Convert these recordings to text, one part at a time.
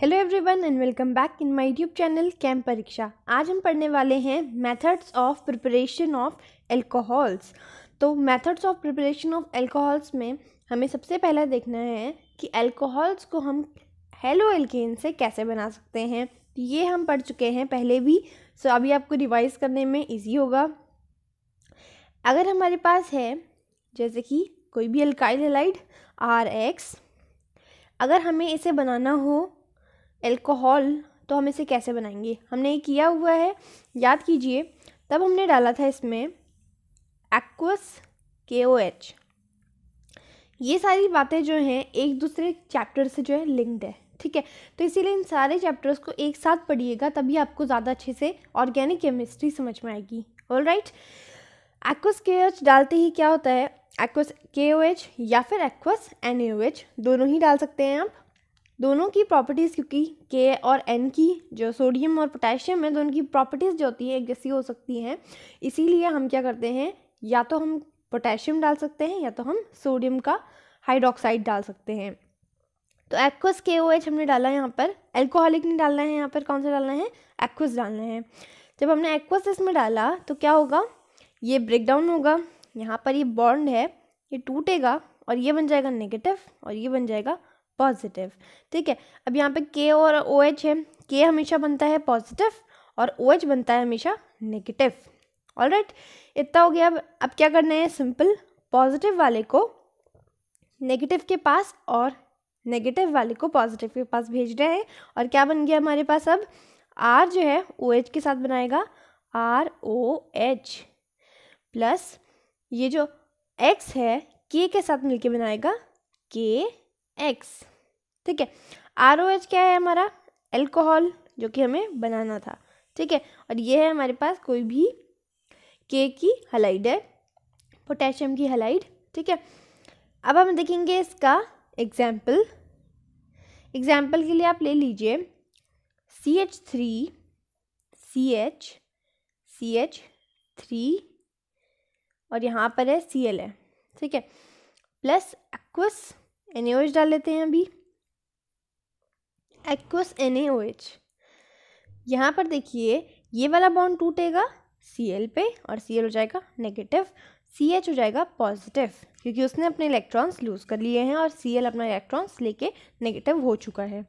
Hello everyone and welcome back in my YouTube channel Camp Pariksha आज हम पढ़ने वाले हैं methods of preparation of alcohols तो methods of preparation of alcohols में हमें सबसे पहला देखना है कि एल्कोहल्स को हम हेलो एल्केन से कैसे बना सकते हैं तो ये हम पढ़ चुके हैं पहले भी सो अभी आपको रिवाइज करने में ईजी होगा अगर हमारे पास है जैसे कि कोई भी अल्काइल हेलाइड आर एक्स अगर हमें इसे बनाना हो एल्कोहल तो हम इसे कैसे बनाएंगे हमने ये किया हुआ है याद कीजिए तब हमने डाला था इसमें एक्वस के ओ एच ये सारी बातें जो हैं एक दूसरे चैप्टर से जो है लिंक्ड है ठीक है तो इसीलिए इन सारे चैप्टर्स को एक साथ पढ़िएगा तभी आपको ज़्यादा अच्छे से ऑर्गेनिक केमिस्ट्री समझ में आएगी all right aqueous K H डालते ही क्या होता है एक्वस के ओ एच या फिर aqueous N A O H दोनों ही डाल सकते हैं आप दोनों की प्रॉपर्टीज़ क्योंकि के और एन की जो सोडियम और पोटेशियम है दोनों की प्रॉपर्टीज़ जो होती हैं एक जैसी हो सकती हैं इसीलिए हम क्या करते हैं या तो हम पोटेशियम डाल सकते हैं या तो हम सोडियम का हाइड्रोक्साइड डाल सकते हैं तो एक्वस के ओ एच हमने डाला है यहाँ पर एल्कोहलिक नहीं डालना है यहाँ पर कौन सा डालना है एक्वस डालना है जब हमने एक्वस इसमें डाला तो क्या होगा ये ब्रेकडाउन होगा यहाँ पर ये बॉन्ड है ये टूटेगा और ये बन जाएगा नेगेटिव और ये बन जाएगा पॉजिटिव ठीक है अब यहाँ पे के और ओ एच है के हमेशा बनता है पॉजिटिव और ओ एच बनता है हमेशा नेगेटिव ऑल राइट इतना हो गया अब अब क्या करना है सिंपल पॉजिटिव वाले को नेगेटिव के पास और नेगेटिव वाले को पॉजिटिव के पास भेज रहे हैं और क्या बन गया हमारे पास अब आर जो है ओ एच के साथ बनाएगा आर ओ एच प्लस ये जो एक्स है के के साथ मिलके बनाएगा के एक्स ठीक है आर ओ एच क्या है हमारा एल्कोहल जो कि हमें बनाना था ठीक है और ये है हमारे पास कोई भी के की हलाइड है पोटेशियम की हलाइड ठीक है अब हम देखेंगे इसका एग्जाम्पल एग्जाम्पल के लिए आप ले लीजिए C H three C H C H three और यहाँ पर है सी एल है ठीक है प्लस एक्वस एन एच डाल लेते हैं अभी एक्वस एन एच यहाँ पर देखिए ये वाला बॉन्ड टूटेगा सी एल पे और सी एल हो जाएगा नेगेटिव सी एच हो जाएगा पॉजिटिव क्योंकि उसने अपने इलेक्ट्रॉन्स लूज़ कर लिए हैं और सी एल अपना इलेक्ट्रॉन्स लेके नेगेटिव हो चुका है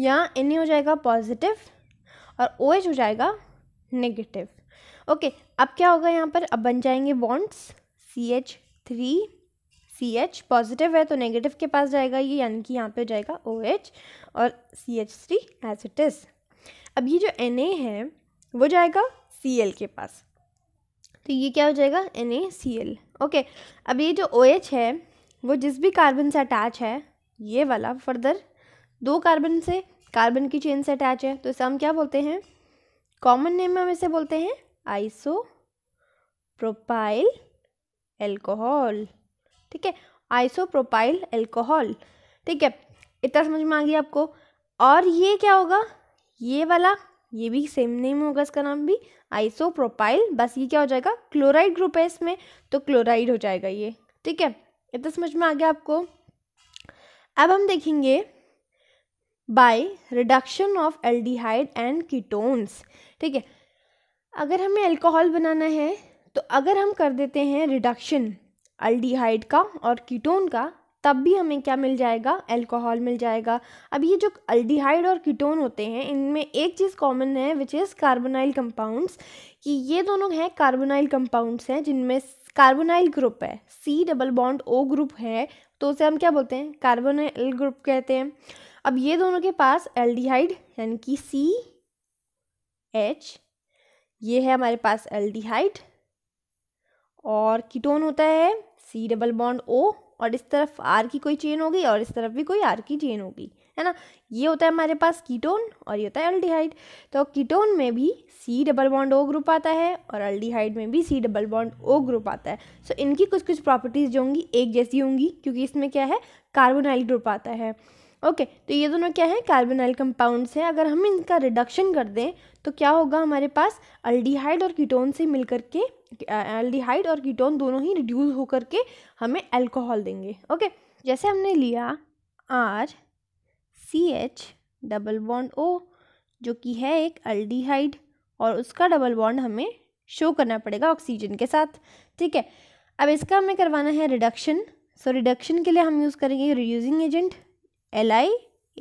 यहाँ एन हो जाएगा पॉजिटिव और ओ OH हो जाएगा नेगेटिव ओके अब क्या होगा यहाँ पर अब बन जाएंगे bonds C H three C H positive है तो नेगेटिव के पास जाएगा ये यानी कि यहाँ पे जाएगा ओ एच और C H three as it is अब ये जो एन ए है वो जाएगा सी एल के पास तो ये क्या हो जाएगा N A C L okay अब ये जो ओ OH है वो जिस भी कार्बन से अटैच है ये वाला फर्दर दो कार्बन से कार्बन की चेन से अटैच है तो इसे हम क्या बोलते हैं कॉमन नेम में हम इसे बोलते हैं आइसो प्रोपाइल एल्कोहल ठीक है आइसोप्रोपाइल एल्कोहल ठीक है इतना समझ में आ गया आपको और ये क्या होगा ये वाला ये भी सेम नेम होगा इसका नाम भी आइसोप्रोपाइल बस ये क्या हो जाएगा क्लोराइड ग्रुप है इसमें तो क्लोराइड हो जाएगा ये ठीक है इतना समझ में आ गया आपको अब हम देखेंगे by reduction of aldehyde and ketones ठीक है अगर हमें अल्कोहल बनाना है तो अगर हम कर देते हैं रिडक्शन अल्डीहाइड का और कीटोन का तब भी हमें क्या मिल जाएगा अल्कोहल मिल जाएगा अब ये जो अल्डीहाइड और कीटोन होते हैं इनमें एक चीज़ कॉमन है विच इज़ कार्बोनाइल कंपाउंड्स कि ये दोनों हैं कार्बोनाइल कंपाउंड्स हैं जिनमें कार्बोनाइल ग्रुप है C double bond O group है तो उसे हम क्या बोलते हैं कार्बोनाइल ग्रुप कहते हैं अब ये दोनों के पास एल्डिहाइड यानी कि सी एच ये है हमारे पास एल्डिहाइड और कीटोन होता है सी डबल बॉन्ड ओ और इस तरफ आर की कोई चेन होगी और इस तरफ भी कोई आर की चेन होगी है ना ये होता है हमारे पास कीटोन और ये होता है अल्डिहाइड तो कीटोन में भी C double bond O group आता है और अल्डिहाइड में भी C double bond O group आता है सो so, इनकी कुछ कुछ प्रॉपर्टीज़ जो होंगी एक जैसी होंगी क्योंकि इसमें क्या है कार्बोनाइल ग्रुप आता है ओके okay, तो ये दोनों क्या है कार्बोनाइल कंपाउंड्स हैं अगर हम इनका रिडक्शन कर दें तो क्या होगा हमारे पास अल्डिहाइड और कीटोन से मिलकर के एल्डिहाइड और कीटोन दोनों ही रिड्यूस होकर के हमें अल्कोहल देंगे ओके जैसे हमने लिया R C H double bond O जो कि है एक अल्डीहाइड और उसका डबल बॉन्ड हमें शो करना पड़ेगा ऑक्सीजन के साथ ठीक है अब इसका हमें करवाना है रिडक्शन सो रिडक्शन के लिए हम यूज़ करेंगे reducing agent L I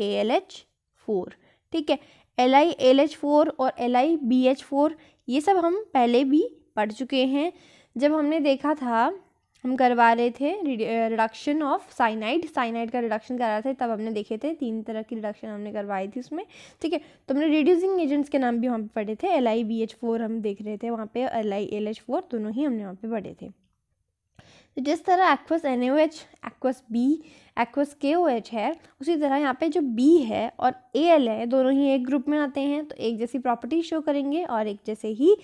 A L H four ठीक है L I L H four और L I B H four ये सब हम पहले भी पढ़ चुके हैं जब हमने देखा था हम करवा रहे थे रिडक्शन ऑफ साइनाइड साइनाइड का रिडक्शन करा थे तब हमने देखे थे तीन तरह की रिडक्शन हमने करवाई थी उसमें ठीक है तो हमने रिड्यूसिंग एजेंट्स के नाम भी वहाँ पे पढ़े थे L I B H four हम देख रहे थे वहाँ पे L I L H four दोनों ही हमने वहाँ पे पढ़े थे तो जिस तरह aqueous N O H aqueous B aqueous K O H है उसी तरह यहाँ पे जो बी है और ए एल है दोनों ही एक ग्रुप में आते हैं तो एक जैसी प्रॉपर्टी शो करेंगे और एक जैसे ही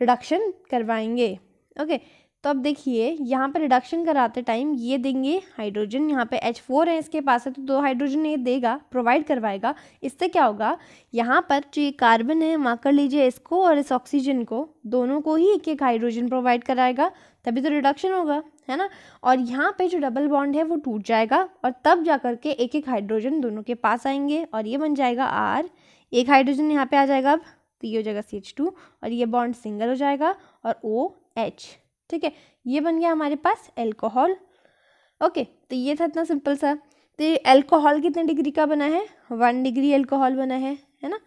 रिडक्शन करवाएंगे ओके तो अब देखिए यहाँ पर रिडक्शन कराते टाइम ये देंगे हाइड्रोजन यहाँ पे एच फोर है इसके पास है तो दो हाइड्रोजन ये देगा प्रोवाइड करवाएगा इससे क्या होगा यहाँ पर जो ये कार्बन है वहाँ कर लीजिए इसको और इस ऑक्सीजन को दोनों को ही एक एक हाइड्रोजन प्रोवाइड कराएगा तभी तो रिडक्शन होगा है ना और यहाँ पे जो डबल बॉन्ड है वो टूट जाएगा और तब जा करके एक एक हाइड्रोजन दोनों के पास आएंगे और ये बन जाएगा आर एक हाइड्रोजन यहाँ पर आ जाएगा अब तो ये हो जाएगा सी एच टू और ये बॉन्ड सिंगल हो जाएगा और ओ एच ठीक है ये बन गया हमारे पास एल्कोहल ओके तो ये था इतना सिंपल सा तो ये एल्कोहल कितने डिग्री का बना है वन डिग्री एल्कोहल बना है है ना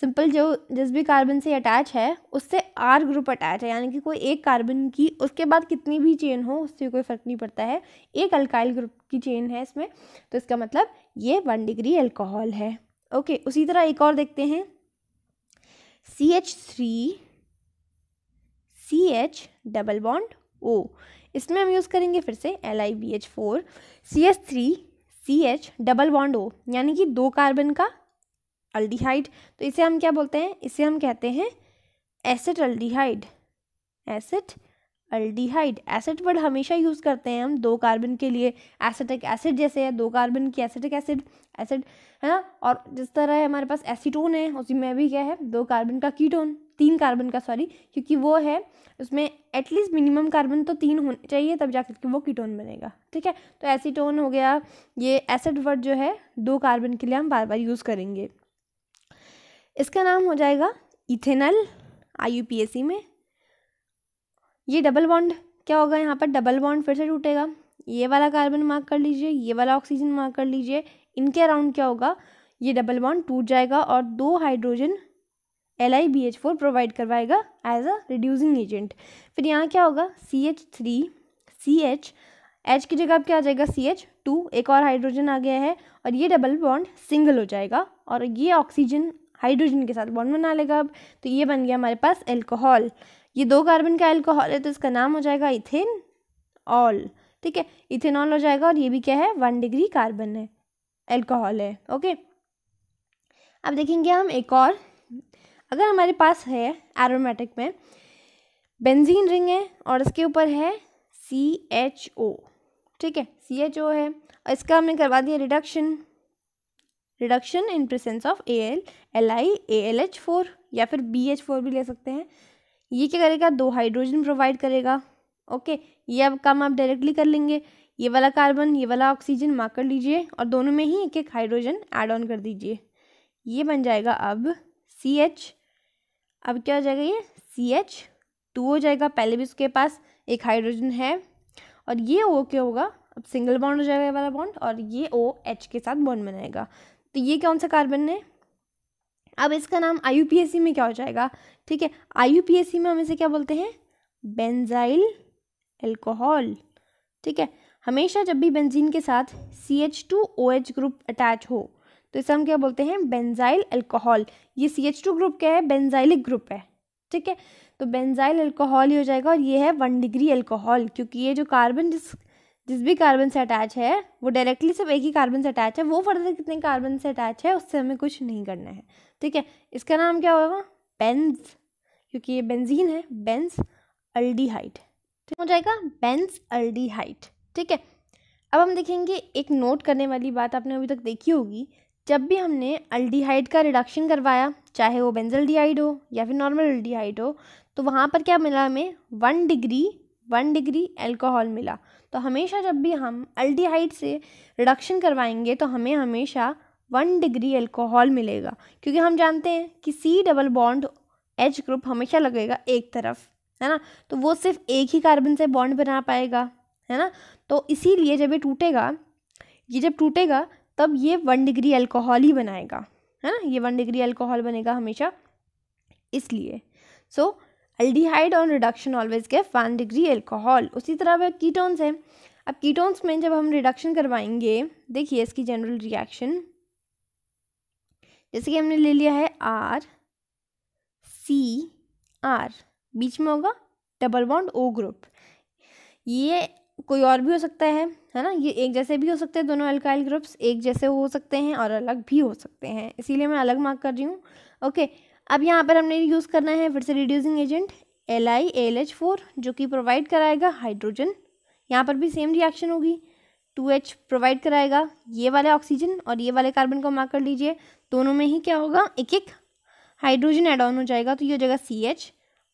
सिंपल जो जिस भी कार्बन से अटैच है उससे आर ग्रुप अटैच है यानी कि कोई एक कार्बन की उसके बाद कितनी भी चेन हो उससे कोई फ़र्क नहीं पड़ता है एक अल्काइल ग्रुप की चेन है इसमें तो इसका मतलब ये वन डिग्री एल्कोहल है ओके उसी तरह एक और देखते हैं C H three C H double bond O इसमें हम यूज़ करेंगे फिर से L I B H four C H three C H double bond O यानी कि दो कार्बन का अल्डिहाइड तो इसे हम क्या बोलते हैं इसे हम कहते हैं acid aldehyde acid aldehyde acid word हमेशा यूज़ करते हैं हम दो कार्बन के लिए एसिटिक एसिड जैसे है दो कार्बन की एसिटिक एसिड एसिड है ना और जिस तरह है हमारे पास एसीटोन है उसी में भी क्या है दो कार्बन का कीटोन तीन कार्बन का सॉरी क्योंकि वो है उसमें एटलीस्ट मिनिमम कार्बन तो तीन होने चाहिए तब जा करके वो कीटोन बनेगा ठीक है तो एसीटोन हो गया ये एसिड वर्ड जो है दो कार्बन के लिए हम बार बार यूज़ करेंगे इसका नाम हो जाएगा इथेनल आई में ये डबल बॉन्ड क्या होगा यहाँ पर डबल बॉन्ड फिर से टूटेगा ये वाला कार्बन मार्क कर लीजिए ये वाला ऑक्सीजन मार्क कर लीजिए इनके अराउंड क्या होगा ये डबल बॉन्ड टूट जाएगा और दो hydrogen L I B H four provide करवाएगा एज अ रिड्यूसिंग एजेंट फिर यहाँ क्या होगा C H three C H H की जगह अब क्या आ जाएगा सी एच टू एक और हाइड्रोजन आ गया है और ये डबल बॉन्ड सिंगल हो जाएगा और ये ऑक्सीजन हाइड्रोजन के साथ बॉन्ड बना लेगा अब तो ये बन गया हमारे पास एल्कोहल ये दो कार्बन का एल्कोहल है तो इसका नाम हो जाएगा इथेन ऑल ठीक है इथेनॉल हो जाएगा और ये भी क्या है वन डिग्री कार्बन है एल्कोहल है ओके अब देखेंगे हम एक और अगर हमारे पास है एरोमेटिक में बेंजीन रिंग है और इसके ऊपर है सी एच ओ ठीक है सी एच ओ है और इसका हमने करवा दिया reduction reduction in presence of A L L I A L H four या फिर बी एच फोर भी ले सकते हैं ये क्या करेगा दो हाइड्रोजन प्रोवाइड करेगा ओके ये अब काम आप डायरेक्टली कर लेंगे ये वाला कार्बन ये वाला ऑक्सीजन मार्क कर लीजिए और दोनों में ही एक एक हाइड्रोजन ऐड ऑन कर दीजिए ये बन जाएगा अब सी एच अब क्या हो जाएगा ये सी एच टू हो जाएगा पहले भी उसके पास एक हाइड्रोजन है और ये ओ क्या होगा अब सिंगल बॉन्ड हो जाएगा ये वाला बॉन्ड और ये ओ एच के साथ बॉन्ड बनाएगा तो ये कौन सा कार्बन है अब इसका नाम आई में क्या हो जाएगा ठीक है सी में हम इसे क्या बोलते हैं बेंजाइल एल्कोहल ठीक है हमेशा जब भी बेंजीन के साथ C H two O H group attach हो तो इसे हम क्या बोलते हैं बेंजाइल एल्कोहल ये सी एच टू ग्रुप क्या है बेंजाइलिक ग्रुप है ठीक है तो बेंजाइल एल्कोहल ही हो जाएगा और ये है वन डिग्री एल्कोहल क्योंकि ये जो कार्बन जिस जिस भी कार्बन से अटैच है वो डायरेक्टली सिर्फ एक ही कार्बन से अटैच है वो फर्दर कितने कार्बन से अटैच है उससे हमें कुछ नहीं करना है ठीक है इसका नाम क्या होगा बेंज क्योंकि ये बेंजीन है बेंस अल्डीहाइड ठीक हो जाएगा बेंस अल्डीहाइड ठीक है अब हम देखेंगे एक नोट करने वाली बात आपने अभी तक देखी होगी जब भी हमने अल्डीहाइड का रिडक्शन करवाया चाहे वो बेंजल्डिहाइड हो या फिर नॉर्मल अल्डीहाइड हो तो वहाँ पर क्या मिला हमें one degree one degree alcohol मिला तो हमेशा जब भी हम अल्डीहाइड से रिडक्शन करवाएंगे तो हमें हमेशा वन डिग्री अल्कोहल मिलेगा क्योंकि हम जानते हैं कि C double bond H group हमेशा लगेगा एक तरफ है ना तो वो सिर्फ एक ही कार्बन से बॉन्ड बना पाएगा है ना तो इसीलिए जब ये टूटेगा ये जब टूटेगा तब ये वन डिग्री अल्कोहल ही बनाएगा है ना ये वन डिग्री अल्कोहल बनेगा हमेशा इसलिए so aldehyde on reduction always के वन डिग्री अल्कोहल उसी तरह वह कीटोन्स हैं अब कीटोन्स में जब हम रिडक्शन करवाएंगे देखिए इसकी जनरल रिएक्शन जैसे कि हमने ले लिया है आर सी आर बीच में होगा डबल बॉन्ड ओ ग्रुप ये कोई और भी हो सकता है है ना ये एक जैसे भी हो सकते हैं दोनों अल्काइल ग्रुप्स एक जैसे हो सकते हैं और अलग भी हो सकते हैं इसीलिए मैं अलग मार्क कर रही हूँ ओके अब यहाँ पर हमने यूज़ करना है फिर से reducing agent L I L H four जो कि प्रोवाइड कराएगा हाइड्रोजन यहाँ पर भी सेम रिएक्शन होगी टू एच प्रोवाइड कराएगा ये वाले ऑक्सीजन और ये वाले कार्बन को मार्क कर लीजिए दोनों में ही क्या होगा एक एक हाइड्रोजन एड ऑन हो जाएगा तो ये हो जाएगा सी एच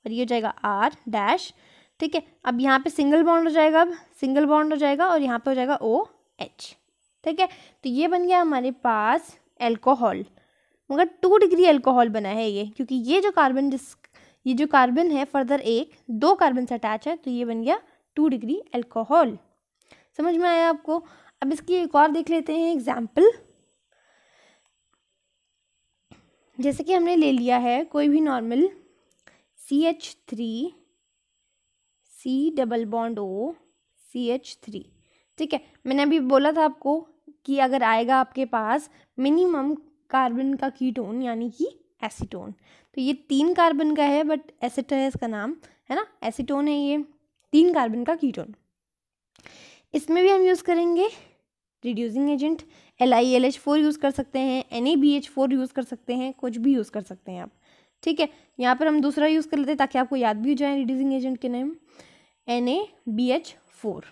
और ये हो जाएगा आर डैश ठीक है अब यहाँ पे सिंगल बॉन्ड हो जाएगा अब सिंगल बॉन्ड हो जाएगा और यहाँ पे हो जाएगा ओ एच ठीक है तो ये बन गया हमारे पास एल्कोहल मगर टू डिग्री एल्कोहल बना है ये क्योंकि ये जो कार्बन जिस ये जो कार्बन है फर्दर एक दो कार्बन से अटैच है तो ये बन गया टू डिग्री एल्कोहल समझ में आया आपको अब इसकी एक और देख लेते हैं एग्जाम्पल जैसे कि हमने ले लिया है कोई भी normal C H three C double bond O C H three ठीक है मैंने अभी बोला था आपको कि अगर आएगा आपके पास मिनिमम कार्बन का कीटोन यानी कि की एसीटोन तो ये तीन कार्बन का है बट एसिट है इसका नाम है ना एसीटोन है ये तीन कार्बन का कीटोन इसमें भी हम यूज़ करेंगे reducing agent L I L H four use कर सकते हैं N A B H four use कर सकते हैं कुछ भी यूज़ कर सकते हैं आप ठीक है यहाँ पर हम दूसरा यूज़ कर लेते हैं ताकि आपको याद भी हो जाए रिड्यूसिंग एजेंट के name N A B H four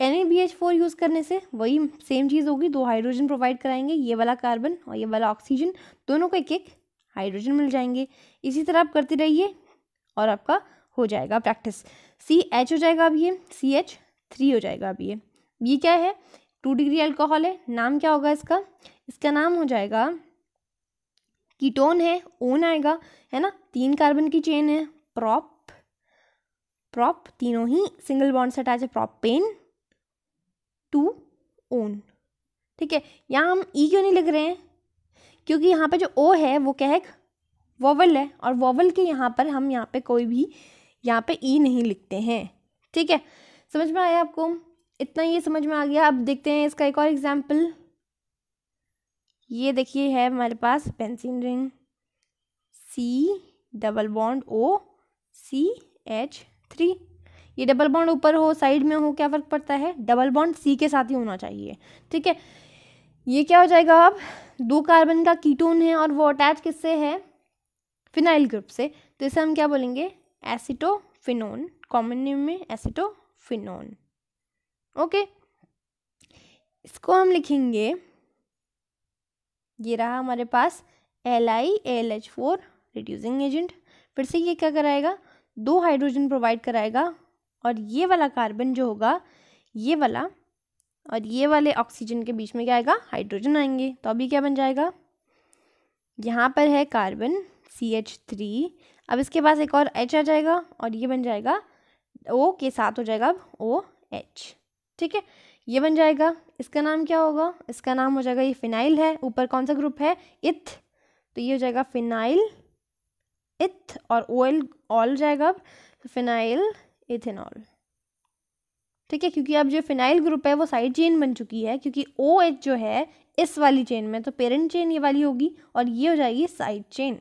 N A B H four use करने से वही सेम चीज़ होगी दो हाइड्रोजन प्रोवाइड कराएंगे ये वाला कार्बन और ये वाला ऑक्सीजन दोनों को एक एक हाइड्रोजन मिल जाएंगे इसी तरह आप करते रहिए और आपका हो जाएगा प्रैक्टिस सी एच हो जाएगा अब ये सी एच थ्री हो जाएगा अब ये ये क्या है टू डिग्री अल्कोहल है नाम क्या होगा इसका इसका नाम हो जाएगा कीटोन है ओन आएगा है ना तीन कार्बन की चेन है प्रॉप प्रॉप तीनों ही सिंगल बॉन्ड से अटैच है प्रॉप पेन टू ओन ठीक है यहाँ हम ई e क्यों नहीं लिख रहे हैं क्योंकि यहाँ पे जो ओ है वो क्या है वोवल है और वोवल के यहाँ पर हम यहाँ पे कोई भी यहाँ पे ई e नहीं लिखते हैं ठीक है समझ में आया आपको इतना ये समझ में आ गया अब देखते हैं इसका एक और एग्ज़ाम्पल ये देखिए है हमारे पास पेंसिल ring C double bond O C H three ये डबल बॉन्ड ऊपर हो साइड में हो क्या फ़र्क पड़ता है डबल बॉन्ड सी के साथ ही होना चाहिए ठीक है ये क्या हो जाएगा अब दो कार्बन का कीटोन है और वो अटैच किससे है फिनाइल ग्रुप से तो इसे हम क्या बोलेंगे एसिटोफिनोन कॉमन नेम में एसिटोफिनोन ओके इसको हम लिखेंगे ये रहा हमारे पास L I L H four reducing agent फिर से ये क्या कराएगा दो हाइड्रोजन प्रोवाइड कराएगा और ये वाला कार्बन जो होगा ये वाला और ये वाले ऑक्सीजन के बीच में क्या आएगा हाइड्रोजन आएंगे तो अभी क्या बन जाएगा यहाँ पर है कार्बन सी एच थ्री अब इसके पास एक और एच आ जाएगा और ये बन जाएगा ओ के साथ हो जाएगा अब ओ एच ठीक है ये बन जाएगा इसका नाम क्या होगा इसका नाम हो जाएगा ये फिनाइल है ऊपर कौन सा ग्रुप है इथ तो ये हो जाएगा फिनाइल इथ और ऑयल ऑल जाएगा अब तो फिनाइल इथेनॉल ठीक है क्योंकि अब जो फिनाइल ग्रुप है वो साइड चेन बन चुकी है क्योंकि ओ एच जो है इस वाली चेन में तो पेरेंट चेन ये वाली होगी और ये हो जाएगी साइड चेन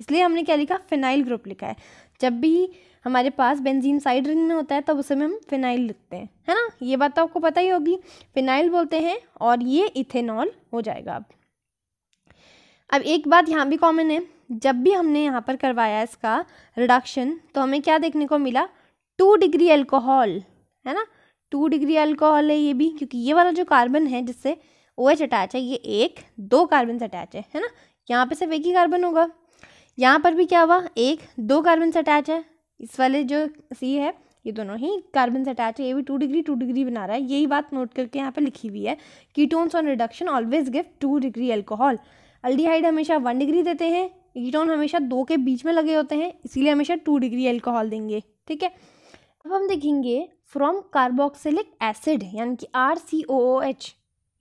इसलिए हमने क्या लिखा फिनाइल ग्रुप लिखा है जब भी हमारे पास बेंजीन साइड रिंग में होता है तब उसे में हम फिनाइल लिखते हैं है ना ये बात तो आपको पता ही होगी फिनाइल बोलते हैं और ये इथेनॉल हो जाएगा अब अब एक बात यहाँ भी कॉमन है जब भी हमने यहाँ पर करवाया इसका रिडक्शन तो हमें क्या देखने को मिला टू डिग्री अल्कोहल है ना टू डिग्री अल्कोहल है ये भी क्योंकि ये वाला जो कार्बन है जिससे ओ एच अटैच है ये एक दो कार्बन से अटैच है है ना यहाँ पे सिर्फ एक ही कार्बन होगा यहाँ पर भी क्या हुआ एक दो कार्बन से अटैच है इस वाले जो सी है ये दोनों ही कार्बन से अटैच है ये भी टू डिग्री टू डिग्री बना रहा है यही बात नोट करके यहाँ पे लिखी हुई है ketones on reduction always give two degree alcohol aldehyde हमेशा वन डिग्री देते हैं कीटोन हमेशा दो के बीच में लगे होते हैं इसीलिए हमेशा टू डिग्री अल्कोहल देंगे ठीक है अब हम देखेंगे फ्रॉम कार्बोक्सिलिक एसिड यानी कि R C O O H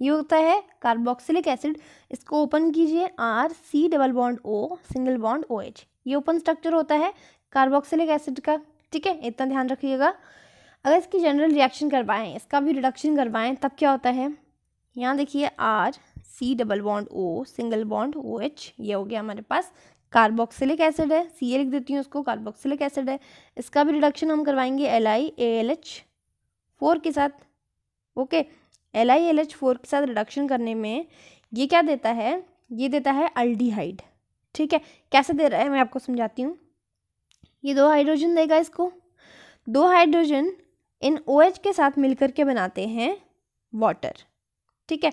ये होता है कार्बोक्सिलिक एसिड इसको ओपन कीजिए R C double bond O single bond O H ये ओपन स्ट्रक्चर होता है कार्बोक्सिलिक एसिड का ठीक है इतना ध्यान रखिएगा अगर इसकी जनरल रिएक्शन करवाएं इसका भी रिडक्शन करवाएं तब क्या होता है यहाँ देखिए R C double bond O single bond O H ये हो गया हमारे पास कार्बोक्सिलिक एसिड है सी ए लिख देती हूँ उसको कार्बोक्सिलिक एसिड है इसका भी रिडक्शन हम करवाएंगे L I A L H four के साथ okay L I L H four के साथ रिडक्शन करने में ये क्या देता है ये देता है अल्डीहाइड ठीक है कैसे दे रहा है मैं आपको समझाती हूँ ये दो हाइड्रोजन देगा इसको दो हाइड्रोजन इन ओ OH के साथ मिलकर के बनाते हैं वाटर ठीक है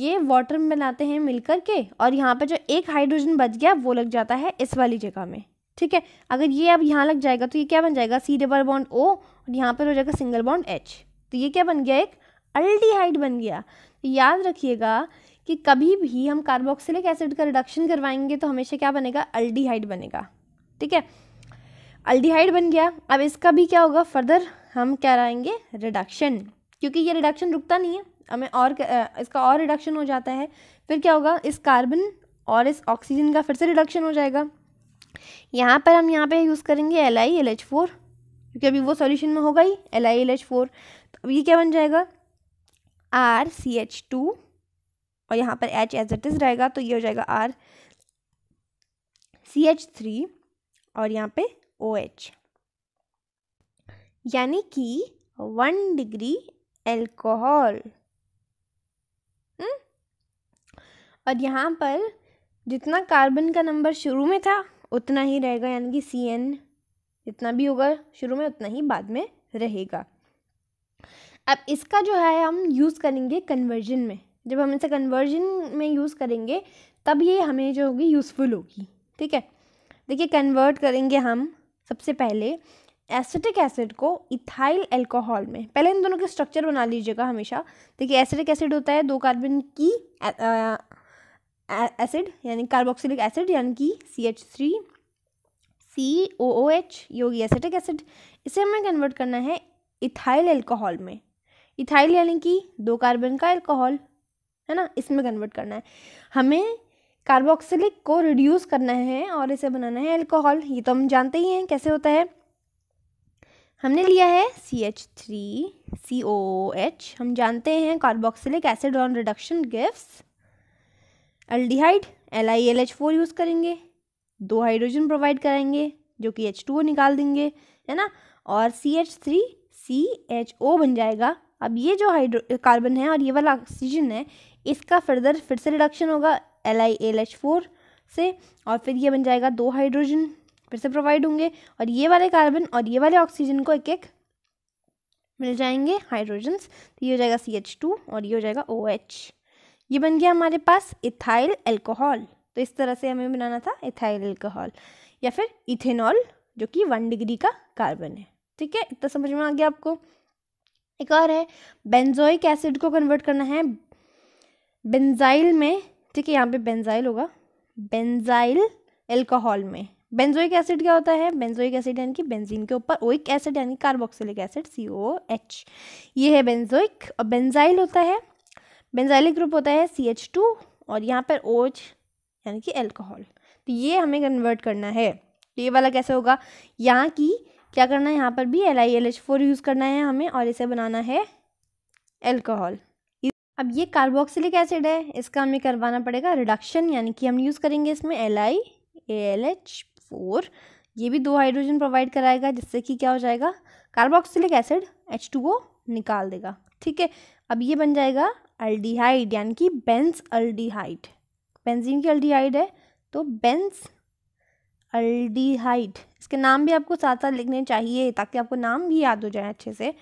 ये वाटर में बनाते हैं मिलकर के और यहाँ पे जो एक हाइड्रोजन बच गया वो लग जाता है इस वाली जगह में ठीक है अगर ये अब यहाँ लग जाएगा तो ये क्या बन जाएगा सी डबल बॉन्ड ओ और यहाँ पर हो जाएगा सिंगल बॉन्ड एच तो ये क्या बन गया एक अल्डीहाइड बन गया तो याद रखिएगा कि कभी भी हम कार्बोक्सिलिक एसिड का रिडक्शन करवाएंगे तो हमेशा क्या बनेगा अल्डीहाइड बनेगा ठीक है अल्डिहाइड बन गया अब इसका भी क्या होगा फर्दर हम क्या रहेंगे रिडक्शन क्योंकि ये रिडक्शन रुकता नहीं है हमें और इसका और रिडक्शन हो जाता है फिर क्या होगा इस कार्बन और इस ऑक्सीजन का फिर से रिडक्शन हो जाएगा यहाँ पर हम यहाँ पे यूज़ करेंगे L I L H four क्योंकि अभी वो सॉल्यूशन में होगा ही L I L H four तो अब ये क्या बन जाएगा आर सी एच टू और यहाँ पर एच एज इट इज़ रहेगा तो ये हो जाएगा आर सी एच थ्री और यहाँ पे ओ एच यानी कि वन डिग्री एल्कोहल हम्म? और यहाँ पर जितना कार्बन का नंबर शुरू में था उतना ही रहेगा यानी कि सी एन जितना भी होगा शुरू में उतना ही बाद में रहेगा अब इसका जो है हम यूज़ करेंगे कन्वर्जन में जब हम इसे कन्वर्जन में यूज़ करेंगे तब ये हमें जो होगी यूज़फुल होगी ठीक है देखिए कन्वर्ट करेंगे हम सबसे पहले एसिटिक एसिड को इथाइल एल्कोहल में पहले इन दोनों के स्ट्रक्चर बना लीजिएगा हमेशा देखिए एसिटिक एसिड होता है दो कार्बन की एसिड यानी कार्बोक्सिलिक एसिड यानी कि C H three C O O H योगी एसिटिक एसिड इसे हमें कन्वर्ट करना है इथाइल एल्कोहल में इथाइल यानी कि दो कार्बन का एल्कोहल है ना इसमें कन्वर्ट करना है हमें कार्बोक्सिलिक को रिड्यूस करना है और इसे बनाना है एल्कोहल ये तो हम जानते ही हैं कैसे होता है हमने लिया है C H three C O H हम जानते हैं carboxylic acid on reduction gives aldehyde L I L H four use करेंगे दो हाइड्रोजन प्रोवाइड कराएंगे जो कि एच टू ओ निकाल देंगे है ना और C H three C H O बन जाएगा अब ये जो हाइड्रो कार्बन है और ये वाला ऑक्सीजन है इसका फर्दर फिर से रिडक्शन होगा L I L H four से और फिर ये बन जाएगा दो हाइड्रोजन फिर से प्रोवाइड होंगे और ये वाले कार्बन और ये वाले ऑक्सीजन को एक एक मिल जाएंगे हाइड्रोजन्स तो ये हो जाएगा सी एच टू और ये हो जाएगा ओ एच ये बन गया हमारे पास इथाइल एल्कोहल तो इस तरह से हमें बनाना था इथाइल एल्कोहल या फिर इथेनॉल जो कि वन डिग्री का कार्बन है ठीक है इतना समझ में आ गया आपको एक और है बेंजोइक एसिड को कन्वर्ट करना है बेंजाइल में ठीक है यहाँ पे बेंजाइल होगा बेंजाइल एल्कोहल में बेंजोइक एसिड क्या होता है बेंजोइक एसिड यानी कि बेंजीन के ऊपर ओइक एसिड यानी carboxylic acid C O H ये है बेंजोइक और बेंजाइल होता है बेंजाइलिक ग्रुप होता है सी एच टू और यहाँ पर ओज यानी कि एल्कोहल तो ये हमें कन्वर्ट करना है तो ये वाला कैसे होगा यहाँ की क्या करना है यहाँ पर भी L I L H four use करना है हमें और इसे बनाना है एल्कोहल अब ये कार्बोक्सिलिक एसिड है इसका हमें करवाना पड़ेगा रिडक्शन यानी कि हम यूज़ करेंगे इसमें L I A L H four ये भी दो हाइड्रोजन प्रोवाइड कराएगा जिससे कि क्या हो जाएगा carboxylic acid H two O निकाल देगा ठीक है अब ये बन जाएगा अल्डीहाइड यानी कि बेंस अल्डीहाइड बेंजीन की अल्डीहाइड है तो बेंस अल्डीहाइड इसके नाम भी आपको साथ साथ लिखने चाहिए ताकि आपको नाम भी याद हो जाए अच्छे से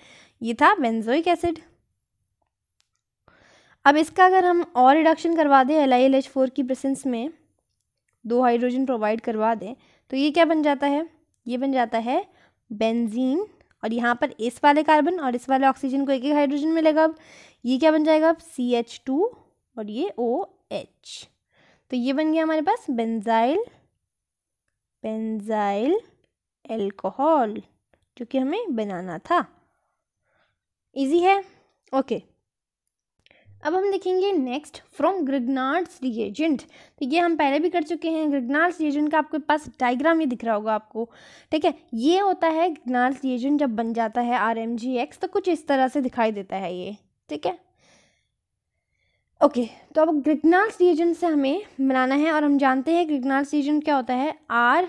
ये था बेंजोइक एसिड अब इसका अगर हम और रिडक्शन करवा दें L I L H four की प्रसेंस में दो हाइड्रोजन प्रोवाइड करवा दें तो ये क्या बन जाता है ये बन जाता है बेंजीन और यहाँ पर इस वाले कार्बन और इस वाले ऑक्सीजन को एक एक हाइड्रोजन मिलेगा अब ये क्या बन जाएगा अब सी एच टू और ये ओ एच तो ये बन गया हमारे पास बेंजाइल बेंजाइल एल्कोहल जो कि हमें बनाना था इजी है ओके अब हम देखेंगे नेक्स्ट फ्रॉम ग्रिगनार्ड्स रिएजेंट तो ये हम पहले भी कर चुके हैं ग्रिगनार्ड्स रिएजेंट का आपके पास डायग्राम ये दिख रहा होगा आपको ठीक है ये होता है ग्रिगनार्ड्स रिएजेंट जब बन जाता है आर एम जी एक्स तो कुछ इस तरह से दिखाई देता है ये ठीक है ओके okay, तो अब ग्रिगनार्ड्स रिएजेंट से हमें बनाना है और हम जानते हैं ग्रिगनार्ड्स रिएजेंट क्या होता है आर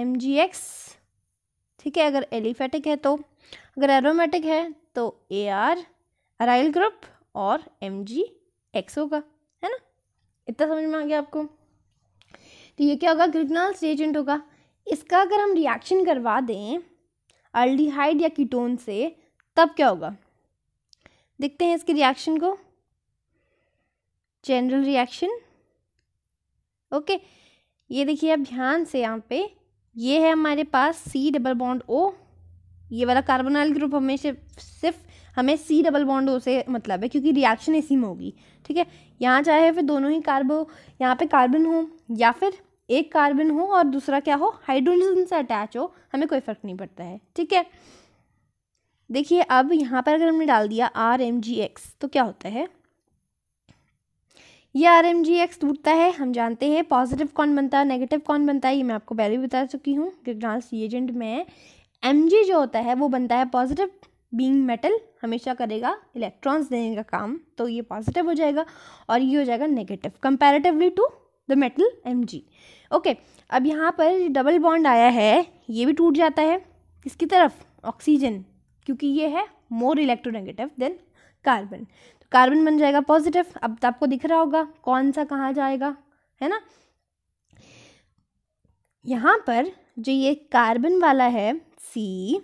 एम जी एक्स ठीक है अगर एलिफेटिक है तो अगर एरोमेटिक है तो ए आर अराइल ग्रुप और एम जी एक्स होगा है ना इतना समझ में आ गया आपको तो ये क्या होगा ग्रिगनल स्टेजेंट होगा इसका अगर हम रिएक्शन करवा दें अल्डिहाइड या कीटोन से तब क्या होगा देखते हैं इसके रिएक्शन को जनरल रिएक्शन ओके ये देखिए आप ध्यान से यहाँ पे ये है हमारे पास सी डबल बॉन्ड ओ ये वाला कार्बोनाइल ग्रुप हमें सिर्फ हमें सी डबल बॉन्ड से मतलब है क्योंकि रिएक्शन इसी में होगी ठीक है यहाँ चाहे फिर दोनों ही कार्बो यहाँ पे कार्बन हो या फिर एक कार्बन हो और दूसरा क्या हो हाइड्रोजन से अटैच हो हमें कोई फ़र्क नहीं पड़ता है ठीक है देखिए अब यहाँ पर अगर हमने डाल दिया आर एम जी एक्स तो क्या होता है ये आर एम जी एक्स टूटता है हम जानते हैं पॉजिटिव कौन बनता है नेगेटिव कौन बनता है ये मैं आपको पहले भी बता चुकी हूँ ग्रिग्नाल्स रिएजेंट में एम जो होता है वो बनता है पॉजिटिव बींग मेटल हमेशा करेगा इलेक्ट्रॉन्स देने का काम तो ये पॉजिटिव हो जाएगा और ये हो जाएगा negative comparatively to the metal M okay अब यहाँ पर डबल बॉन्ड आया है ये भी टूट जाता है इसकी तरफ ऑक्सीजन क्योंकि ये है मोर इलेक्ट्रोनेगेटिव देन कार्बन तो कार्बन बन जाएगा पॉजिटिव अब तो आपको दिख रहा होगा कौन सा कहाँ जाएगा है ना यहाँ पर जो ये कार्बन वाला है सी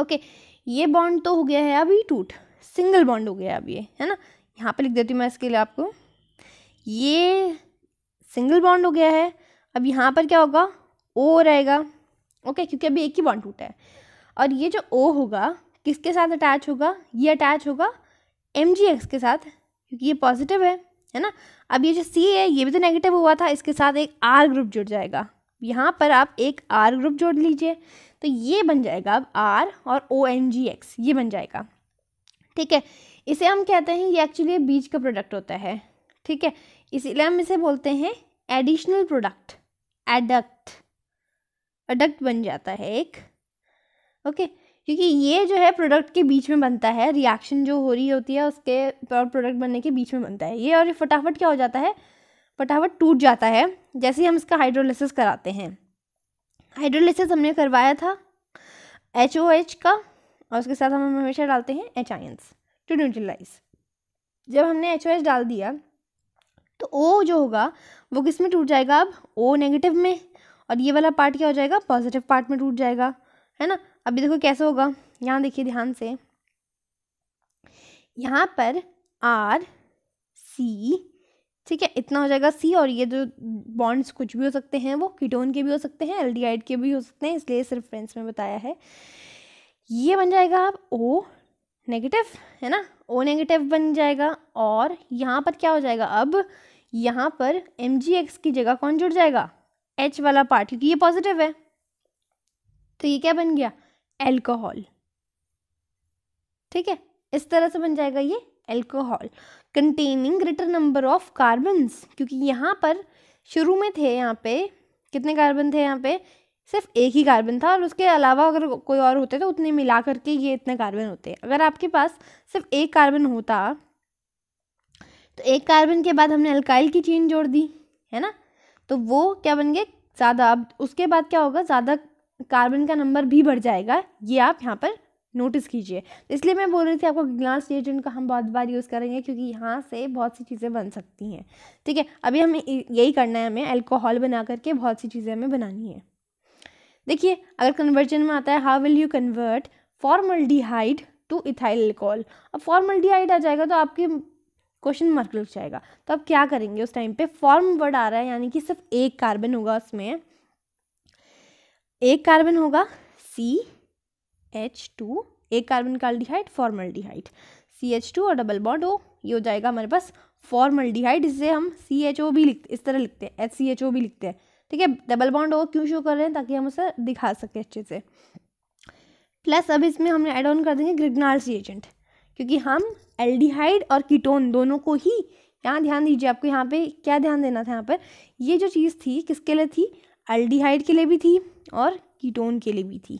ओके ये बॉन्ड तो हो गया है अभी टूट सिंगल बॉन्ड हो गया अब ये है ना यहाँ पे लिख देती हूँ मैं इसके लिए आपको ये सिंगल बॉन्ड हो गया है अब यहाँ पर क्या होगा ओ रहेगा ओके क्योंकि अभी एक ही बॉन्ड टूटा है और ये जो ओ होगा किसके साथ अटैच होगा ये अटैच होगा एम के साथ क्योंकि ये पॉजिटिव है है ना अब ये जो सी है ये भी तो नेगेटिव हुआ था इसके साथ एक आर ग्रुप जुड़ जाएगा यहाँ पर आप एक आर ग्रुप जोड़ लीजिए तो ये बन जाएगा अब आर और ओ एन जी एक्स ये बन जाएगा ठीक है इसे हम कहते हैं ये एक्चुअली बीज का प्रोडक्ट होता है ठीक है इसीलिए हम इसे बोलते हैं एडिशनल प्रोडक्ट एडक्ट अडक्ट बन जाता है एक ओके क्योंकि ये जो है प्रोडक्ट के बीच में बनता है रिएक्शन जो हो रही होती है उसके और प्रोडक्ट बनने के बीच में बनता है ये और ये फटाफट क्या हो जाता है फटाफट टूट जाता है जैसे ही हम इसका हाइड्रोलिसिस कराते हैं हाइड्रोलिसिस हमने करवाया था एच ओ एच का और उसके साथ हम हमेशा डालते हैं एच आयंस टू न्यूट्रलाइज जब हमने एच ओ एच डाल दिया तो ओ जो होगा वो किस में टूट जाएगा अब ओ नेगेटिव में और ये वाला पार्ट क्या हो जाएगा पॉजिटिव पार्ट में टूट जाएगा है ना अभी देखो कैसे होगा यहाँ देखिए ध्यान से यहाँ पर आर सी ठीक है इतना हो जाएगा सी और ये जो बॉन्ड्स कुछ भी हो सकते हैं वो कीटोन के भी हो सकते हैं एल्डिहाइड के भी हो सकते हैं इसलिए सिर्फ फ्रेंड्स में बताया है ये बन जाएगा आप ओ नेगेटिव है ना ओ नेगेटिव बन जाएगा और यहाँ पर क्या हो जाएगा अब यहाँ पर एम की जगह कौन जुड़ जाएगा एच वाला पार्ट क्योंकि ये पॉजिटिव है तो ये क्या बन गया एल्कोहल ठीक है इस तरह से बन जाएगा ये alcohol containing greater number of carbons क्योंकि यहाँ पर शुरू में थे यहाँ पे कितने कार्बन थे यहाँ पे सिर्फ एक ही कार्बन था और उसके अलावा अगर कोई और होते तो उतने मिला करके ये इतने कार्बन होते अगर आपके पास सिर्फ एक कार्बन होता तो एक कार्बन के बाद हमने अल्काइल की चेन जोड़ दी है ना तो वो क्या बन गए ज़्यादा अब उसके बाद क्या होगा ज़्यादा कार्बन का नंबर भी बढ़ जाएगा ये आप यहाँ पर नोटिस कीजिए इसलिए मैं बोल रही थी आपको ग्लास रिएजेंट का हम बहुत बार यूज़ करेंगे क्योंकि यहाँ से बहुत सी चीज़ें बन सकती हैं ठीक है अभी हमें यही करना है हमें अल्कोहल बना करके बहुत सी चीज़ें हमें बनानी है देखिए अगर कन्वर्जन में आता है how will you convert formal to ethyl alcohol अब फॉर्मल आ जाएगा तो आपके क्वेश्चन मार्क लग जाएगा तो आप क्या करेंगे उस टाइम पे फॉर्म वर्ड आ रहा है यानी कि सिर्फ एक कार्बन होगा उसमें एक कार्बन होगा सी एच टू एक कार्बन का formal formaldehyde C H two और डबल बॉन्ड ओ ये हो जाएगा हमारे पास फॉर्मल्डिहाइड इससे हम सी एच ओ भी लिखते इस तरह लिखते हैं एच सी एच ओ भी लिखते हैं ठीक है डबल बॉन्ड ओ क्यों शो कर रहे हैं ताकि हम उसे दिखा सकें अच्छे से प्लस अब इसमें हमने एड ऑन कर देंगे सी एजेंट क्योंकि हम एल्डिहाइड और कीटोन दोनों को ही यहाँ ध्यान दीजिए आपको यहाँ पे क्या ध्यान देना था यहाँ पर ये जो चीज़ थी किसके लिए थी हाइड के लिए भी थी और कीटोन के लिए भी थी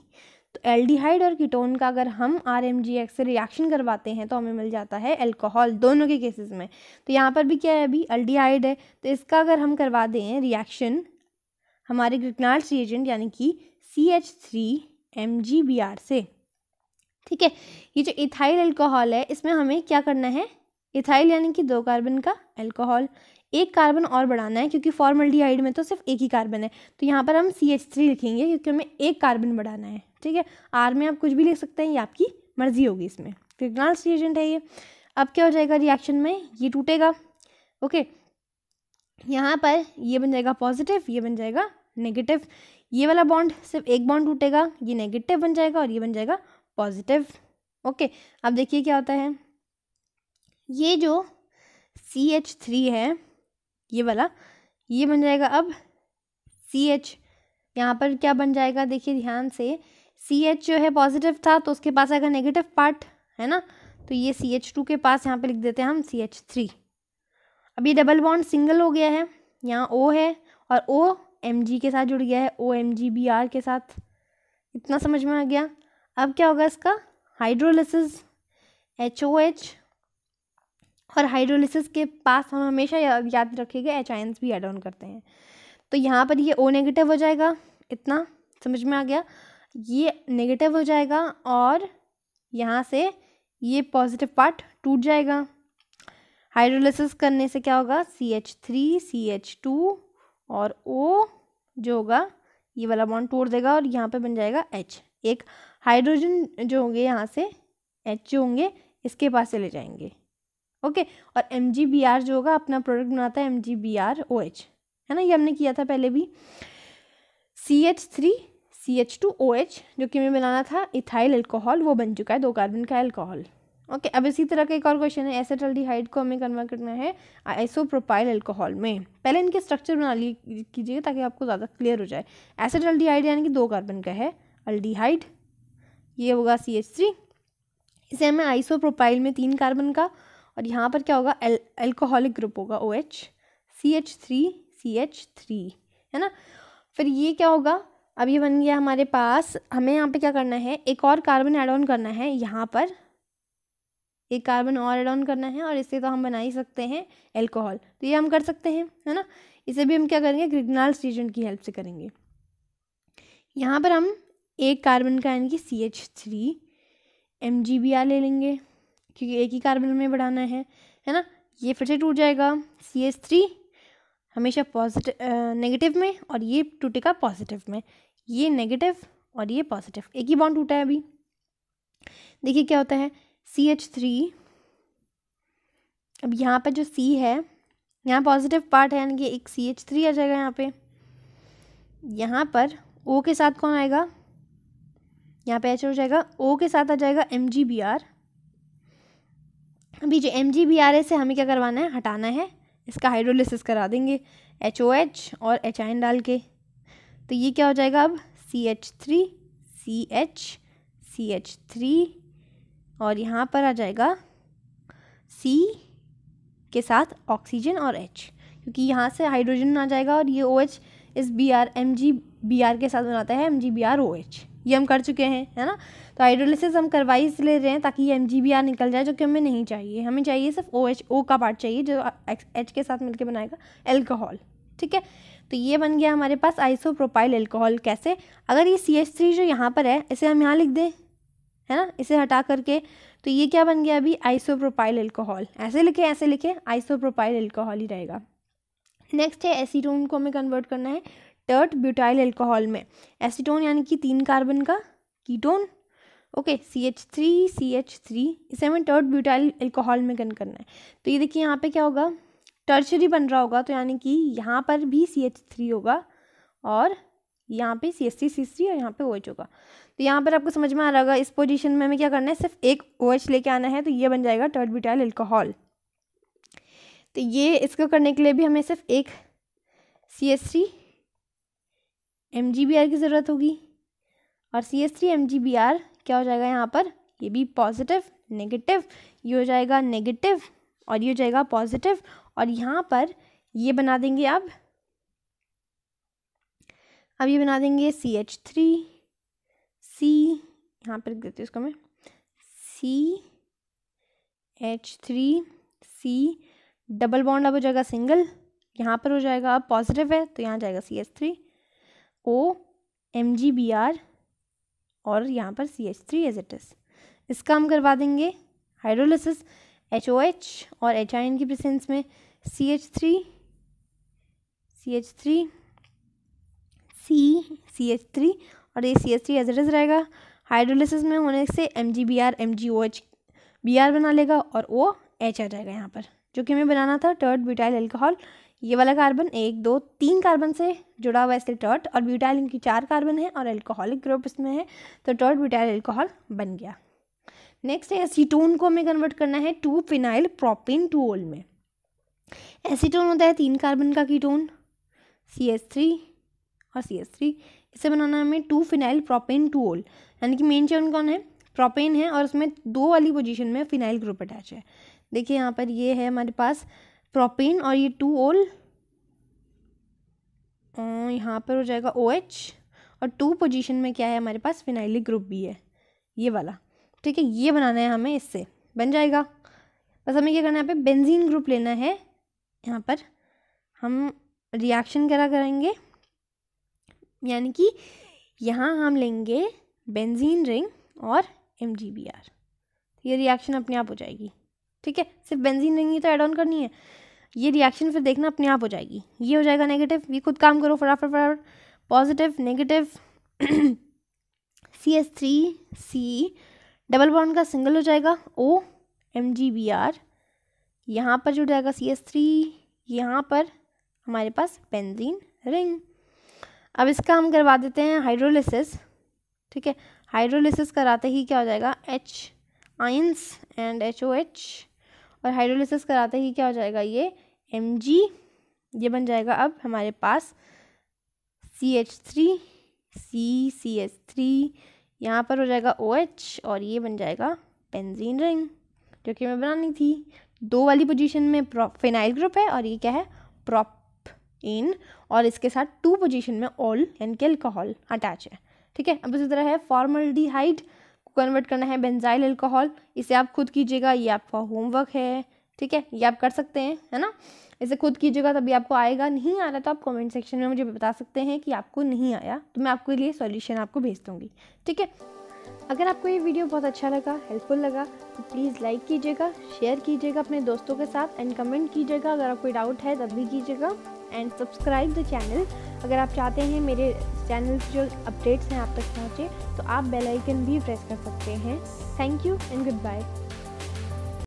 तो एल्डिहाइड और कीटोन का अगर हम आर एम जी एक्स से रिएक्शन करवाते हैं तो हमें मिल जाता है एल्कोहल दोनों के केसेस में तो यहाँ पर भी क्या है अभी एल्डिहाइड है तो इसका अगर हम करवा दें रिएक्शन हमारे ग्रिकनाल्स रिएजेंट यानी कि C H three M G B R से ठीक है ये जो इथाइल एल्कोहल है इसमें हमें क्या करना है इथाइल यानी कि दो कार्बन का एल्कोहल एक कार्बन और बढ़ाना है क्योंकि फॉर्मल्डिहाइड में तो सिर्फ एक ही कार्बन है तो यहाँ पर हम सी एच थ्री लिखेंगे क्योंकि हमें एक कार्बन बढ़ाना है ठीक है आर में आप कुछ भी लिख सकते हैं ये आपकी मर्जी होगी इसमें प्रेगनाल्स रिएजेंट है ये अब क्या हो जाएगा रिएक्शन में ये टूटेगा ओके यहाँ पर ये बन जाएगा पॉजिटिव ये बन जाएगा नेगेटिव ये वाला बॉन्ड सिर्फ एक बॉन्ड टूटेगा ये नेगेटिव बन जाएगा और ये बन जाएगा पॉजिटिव ओके अब देखिए क्या होता है ये जो सी एच थ्री है ये वाला ये बन जाएगा अब सी एच यहाँ पर क्या बन जाएगा देखिए ध्यान से सी एच जो है पॉजिटिव था तो उसके पास अगर नेगेटिव पार्ट है ना तो ये सी एच टू के पास यहाँ पे लिख देते हैं हम सी एच थ्री अब ये डबल बॉन्ड सिंगल हो गया है यहाँ ओ है और ओ एम जी के साथ जुड़ गया है O M G B R के साथ इतना समझ में आ गया अब क्या होगा इसका हाइड्रोलिसिस एच ओ एच और हाइड्रोलिसिस के पास हम हमेशा याद रखेंगे एच आई एंस भी एड ऑन करते हैं तो यहाँ पर ये ओ नेगेटिव हो जाएगा इतना समझ में आ गया ये नेगेटिव हो जाएगा और यहाँ से ये पॉजिटिव पार्ट टूट जाएगा हाइड्रोलिसिस करने से क्या होगा C H three C H two और ओ जो होगा ये वाला बॉन्ड तोड़ देगा और यहाँ पे बन जाएगा एच एक हाइड्रोजन जो होंगे यहाँ से एच जो होंगे इसके पास से ले जाएंगे ओके और एम जी बी आर जो होगा अपना प्रोडक्ट बनाता है M G B R O H है ना ये हमने किया था पहले भी C H three C H two O H जो कि हमें बनाना था इथाइल एल्कोहल वो बन चुका है दो कार्बन का एल्कोहल ओके okay, अब इसी तरह का एक और क्वेश्चन है एसेटल्डिहाइड को हमें कन्वर्ट करना है आइसोप्रोपाइल एल्कोहल में पहले इनके स्ट्रक्चर बना ली कीजिए ताकि आपको ज़्यादा क्लियर हो जाए एसेटल्डिहाइड यानी कि दो कार्बन का है अल्डिहाइड ये होगा सी एच थ्री इसे हमें आइसोप्रोपाइल में तीन कार्बन का और यहाँ पर क्या होगा एल्कोहलिक ग्रुप होगा O H C H three C H three है ना फिर ये क्या होगा अब ये बन गया हमारे पास हमें यहाँ पे क्या करना है एक और कार्बन एड ऑन करना है यहाँ पर एक कार्बन और एड ऑन करना है और इससे तो हम बना ही सकते हैं एल्कोहल तो ये हम कर सकते हैं है ना इसे भी हम क्या करेंगे ग्रिगनाल रीजन की हेल्प से करेंगे यहाँ पर हम एक कार्बन का यानी कि C H three M G B R ले लेंगे क्योंकि एक ही कार्बन हमें बढ़ाना है है ना ये फिर से टूट जाएगा सी एच थ्री हमेशा पॉजिटिव नेगेटिव में और ये टूटेगा पॉजिटिव में ये नेगेटिव और ये पॉजिटिव एक ही बॉन्ड टूटा है अभी देखिए क्या होता है सी एच थ्री अब यहाँ पर जो सी है यहाँ पॉजिटिव पार्ट है यानी कि एक सी एच थ्री आ जाएगा यहाँ पे यहाँ पर ओ के साथ कौन आएगा यहाँ पे एच हो जाएगा ओ के साथ आ जाएगा एम जी बी आर अभी जो एम जी बी आर है से हमें क्या करवाना है हटाना है इसका हाइड्रोलिसिस करा देंगे एच ओ एच और एच आइन डाल के तो ये क्या हो जाएगा अब C H three C H C H three और यहाँ पर आ जाएगा सी के साथ ऑक्सीजन और एच क्योंकि यहाँ से हाइड्रोजन आ जाएगा और ये ओ OH एच इस B R M G B R के साथ बनाता है M G B R O H ये हम कर चुके हैं है ना तो हाइड्रोलिसिस हम करवा इसलिए ले रहे हैं ताकि ये एम निकल जाए जो कि हमें नहीं चाहिए हमें चाहिए सिर्फ ओ एच ओ का पार्ट चाहिए जो एच के साथ मिलकर बनाएगा एल्कोहल ठीक है तो ये बन गया हमारे पास आइसोप्रोपाइल एल्कोहल कैसे अगर ये सी एच थ्री जो यहाँ पर है इसे हम यहाँ लिख दें है ना इसे हटा करके तो ये क्या बन गया अभी आइसोप्रोपाइल एल्कोहल ऐसे लिखे ऐसे लिखे आइसोप्रोपाइल एल्कोहल ही रहेगा नेक्स्ट है एसीटोन को हमें कन्वर्ट करना है टर्ट ब्यूटाइल एल्कोहल में एसीटोन यानी कि तीन कार्बन का ketone okay C H three C H three इसे हमें टर्ड ब्यूटाइल एल्कोहल में गन करना है तो ये देखिए यहाँ पे क्या होगा टर्चरी बन रहा होगा तो यानी कि यहाँ पर भी सी एच थ्री होगा और यहाँ पे सी एस सी सी थ्री और यहाँ पे ओ एच होगा तो यहाँ पर आपको समझ में आ रहा होगा इस पोजीशन में हमें क्या करना है सिर्फ एक ओ OH एच लेके आना है तो ये बन जाएगा टर्ड ब्यूटाइल एल्कोहल तो ये इसको करने के लिए भी हमें सिर्फ एक C S three M G B R की ज़रूरत होगी और C S three M G B R क्या हो जाएगा यहाँ पर ये भी पॉजिटिव नेगेटिव ये हो जाएगा नेगेटिव और ये हो जाएगा पॉजिटिव और यहाँ पर ये बना देंगे अब अब ये बना देंगे सी एच थ्री सी यहाँ पर लिख देती हूँ इसको मैं C H three C double bond अब हो जाएगा सिंगल यहाँ पर हो जाएगा अब पॉजिटिव है तो यहाँ जाएगा C H three O M G B R और यहाँ पर C H three as it is इसका हम करवा देंगे हाइड्रोलिसिस एच ओ एच और एच आई एन की प्रेजेंस में C H three C H three C C H three और ये C H three as it is रहेगा हाइड्रोलिसिस में होने से M G B R M G O H B R बना लेगा और ओ एच आ जाएगा यहाँ पर जो कि हमें बनाना था टर्ड ब्यूटाइल एल्कोहल ये वाला कार्बन एक दो तीन कार्बन से जुड़ा हुआ इसलिए टर्ट और ब्यूटाइल इनकी चार कार्बन है और एल्कोहलिक ग्रुप इसमें है तो टर्ट ब्यूटाइल एल्कोहल बन गया नेक्स्ट है एसीटोन को हमें कन्वर्ट करना है टू फिनाइल प्रोपिन टू ओल में एसीटोन होता है तीन कार्बन का कीटोन सी एस थ्री और सी एस थ्री इसे बनाना हमें टू फिनाइल प्रोपेन टू ओल यानी कि मेन चेन कौन है प्रोपेन है और उसमें दो वाली पोजीशन में फिनाइल ग्रुप अटैच है देखिए यहाँ पर ये है हमारे पास प्रोपेन और ये टू ओल यहाँ पर हो जाएगा ओ एच और टू पोजीशन में क्या है हमारे पास फिनाइली ग्रुप भी है ये वाला ठीक है ये बनाना है हमें इससे बन जाएगा बस हमें क्या करना है यहाँ पे बेंजीन ग्रुप लेना है यहाँ पर हम रिएक्शन करा करेंगे यानी कि यहाँ हम लेंगे बेंजीन रिंग और एम ये रिएक्शन अपने आप हो जाएगी ठीक है सिर्फ बेंजीन रिंग ही तो ऐड ऑन करनी है ये रिएक्शन फिर देखना अपने आप हो जाएगी ये हो जाएगा नेगेटिव ये खुद काम करो फटाफट फटाफट positive negative C S three C double bond का सिंगल हो जाएगा O M G B R यहाँ पर जुड़ जाएगा सी एस थ्री यहाँ पर हमारे पास बेंजीन रिंग अब इसका हम करवा देते हैं हाइड्रोलिसिस ठीक है हाइड्रोलिसिस कराते ही क्या हो जाएगा H ions and H O H और हाइड्रोलिसिस कराते ही क्या हो जाएगा ये एम जी ये बन जाएगा अब हमारे पास C H three C C H three यहाँ पर हो जाएगा ओ एच और ये बन जाएगा पेंजीन रिंग जो कि हमें बनानी थी दो वाली पोजीशन में फिनाइल ग्रुप है और ये क्या है प्रॉप इन और इसके साथ टू पोजीशन में ऑल यानी कि अल्कोहल अटैच है ठीक है अब इसी तरह है फॉर्मल्डिहाइड को कन्वर्ट करना है बेंजाइल अल्कोहल इसे आप खुद कीजिएगा ये आपका होमवर्क है ठीक है ये आप कर सकते हैं है ना इसे खुद कीजिएगा तभी आपको आएगा नहीं आ रहा तो आप कमेंट सेक्शन में मुझे बता सकते हैं कि आपको नहीं आया तो मैं आपके लिए सॉल्यूशन आपको भेज दूँगी ठीक है अगर आपको ये वीडियो बहुत अच्छा लगा हेल्पफुल लगा तो प्लीज़ लाइक कीजिएगा शेयर कीजिएगा अपने दोस्तों के साथ एंड कमेंट कीजिएगा अगर आपको डाउट है तब भी कीजिएगा एंड सब्सक्राइब द चैनल अगर आप चाहते हैं मेरे चैनल जो अपडेट्स हैं आप तक पहुँचे तो आप बेल आइकन भी प्रेस कर सकते हैं thank you and good bye